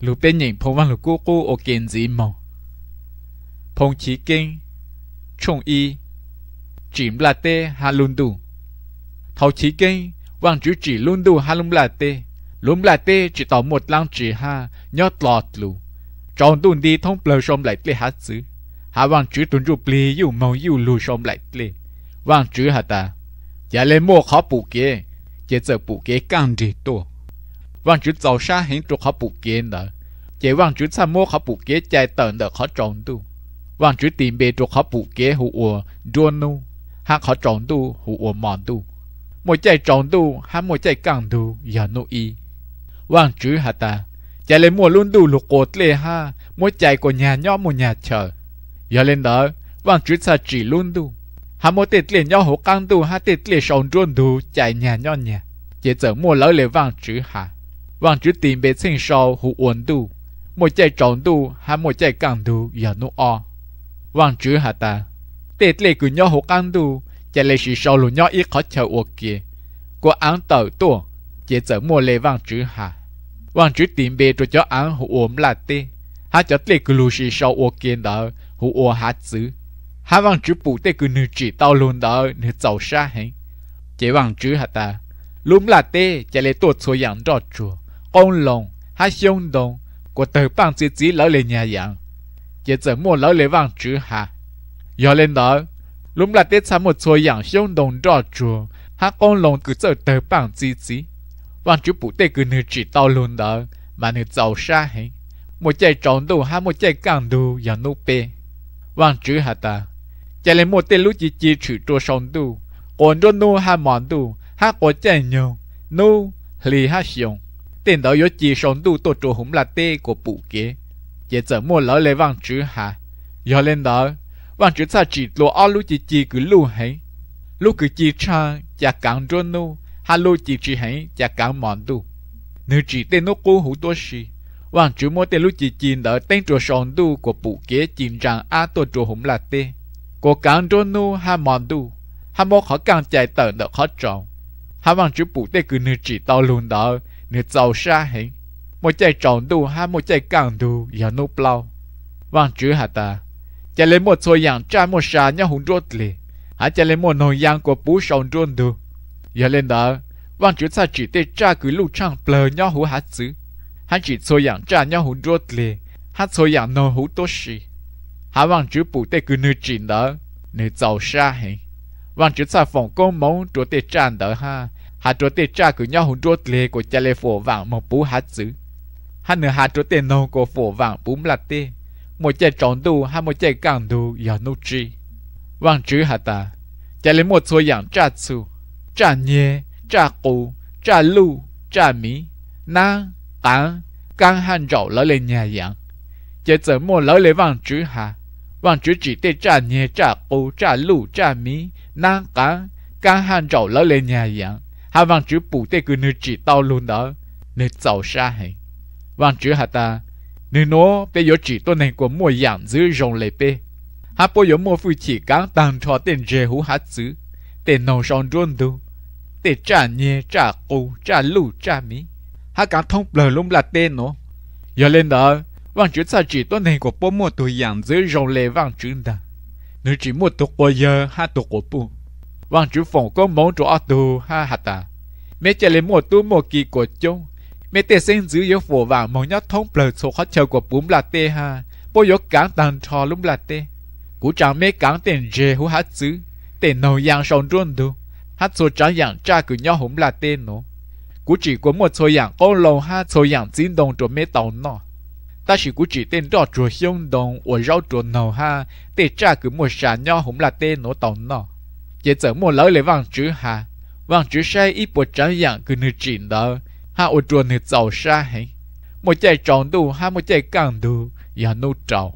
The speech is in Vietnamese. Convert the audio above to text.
lu bên nhìn phong văn lu cô cô ô kiến gì mò phong chỉ kinh chung y chìm là tê hà lùn đủ thầu chỉ kinh vang chữ chỉ lun du hà lùn là tê lùn là tê chỉ tỏ một lăng chỉ ha nhót lọt lù chọn tuần đi thông bờ sông lại tê hát chữ hà vang chữ tuần chú lì yêu mong yêu lù sông lại tê vang chữ hà ta giả lên mua khó bù kế chế giờ bù kế càng gì tổ vang chú giàu xa hiện trụ khó bù kia nở chế vang chú xa mua khó bù kia chạy tận đỡ khó trồng tu vang chú tìm bề trụ khó bù kia hụ ủa đua nu hạ khó trồng tu hụ ủa mòn tu một chạy trồng tu hạ một chạy càng tu giờ nu y vang chú hạ ta chạy lên mua luôn tu lục cột lê ha mỗi chạy của nhà nhỏ một nhà chờ giờ lên đó vang chú xa chỉ luôn tu hà mô tết liền nhau hổ căng tu hà tết liền sòng trôn tu chạy nhà nhỏ nhà chế giờ mua lỡ lệ vang chữ hà tìm 望只点被清烧和温度，một trái tròn tu hay một trái càng tu giờ nó o. Vang chữ hả ta. Tết lệ cứ nhau hồ càng tu, chả lệ sĩ sau lù nhau ít khó chờ ô kìa. Của án tờ tu, chế trở mua lệ vang chữ hả. Vang chữ tìm bê cho cho án hồ ốm là tê. Há cho tệ cứ lù sĩ sau ô kìa đó, hồ ô há chữ. Há vang chữ bù tệ cứ nữ chỉ tao luôn đó, nữ giàu xa hẹn. Chế vang chữ hả ta. Lúm là tê, chả lệ tuột số dạng rõ chùa ông lòng hay xông đồng của từ băng chỉ chỉ lỡ lên nhà dạng chỉ giờ mua lỡ lên vàng chữ hà do lên đó lúc là tết sáng một số dạng xông đồng rõ chùa hát ông lòng cứ giờ từ băng chỉ chỉ vàng chữ bù tê cứ nữ chỉ tao luôn đó mà nữ giàu xa hết một chạy tròn đồ hay một chạy càng đồ dạng nô bê vàng chữ hà ta chạy lên một tê lúc chỉ chỉ chữ trô sông đồ còn cho nô hay mòn đồ hát có chạy nhau nô lì hát xông 等到有几上度多做红啦地个补给，也怎么老来忘住哈？要领导忘住在只落阿路只只个路嘿，路个只差只讲着路，哈路只只嘿只讲忙度，你只等到过好多事。忘住莫得路只见到等着上度个补给进账阿多做红啦地，个讲着路哈忙度，哈莫好讲在等到好找，哈忘住补得个你只到路到。你走啥行？một chạy tròn đu, ha một chạy càng đu, giờ núp lau vàng chữ hả ta chạy lên một số dạng trai một sa nhau hùng rốt lì hả chạy lên một nồi giang của bú sòng rôn đủ giờ lên đó vàng chữ sa chỉ tê trai cứ lũ trăng plờ nhau hú há chữ hắn chỉ số dạng trai nhau hùng rốt lì hắn số dạng nồi hú tốt xì hả vàng chữ bù tê cứ nửa chỉ đó nửa giàu sa hình vàng chữ sa phòng công mông chỗ tê tràn đó ha hà chúa tê cha cứ nhau hùng chúa lê của cha lê phổ vàng mà bú hát dữ hà nửa hà chúa tê nô của phổ vàng búm là tê một chè tròn đu hà một chè càng đu giờ nô chi vàng chữ hà ta cha lê một số dạng cha su cha nhé cha cụ cha lu cha mỹ na cán cán hàn rậu lỡ lên nhà dạng chế giờ mua lỡ lên vàng chữ hà vàng chữ chỉ tê cha nhé cha cụ cha lu cha mỹ na cán cán hàn rậu lỡ lên nhà dạng hà vàng chữ bù tê cứ nữ chỉ tao luôn đó nữ giàu xa hay vàng chữ hà ta nữ nó bây giờ chỉ tôi nên có mua dạng dữ rồng lệ bê hà bây giờ mua phụ chỉ cán tăng cho tên dê hú hát dữ tên nông sông rôn đu tên trả nhẹ trả cụ trả lù trả mi, hà cán thông bờ lung là tên nó giờ lên đó vàng chữ sao chỉ tôi nên có bố mua tôi dạng dữ rồng lệ vàng chữ đó nữ chỉ mua tôi bao giờ hát tôi có bù Vàng chú phong có món cho ở tù ha hạt ta. Mẹ chạy lấy một tu mùa kỳ của chung. Mẹ tê sinh giữ yếu phổ vàng mong nhớ thông bờ số khó chờ của búm là tê ha. Bố yếu cáng tàn trò lúc là tê. Cú chẳng mẹ cáng tên dê hú hát giữ. Tên nầu yang sông rôn đu. Hát số chẳng yang cha cứ nhớ húm là tê nó. Cú chỉ có một số yang con lồng ha số yang dính đồng cho mẹ tàu nó. Ta chỉ cú chỉ tên đó chùa hiông đồng ở rau chùa nầu ha. Tê cha cứ một xà nhó húm là tê nó tàu nó. chế trở một lối lấy vàng chứ hà vàng chứ sai ít bộ trái dạng cứ nữ chín đó ha ô chuồn nữ giàu sai một chạy tròn đủ ha một chạy càng đủ ya nô trầu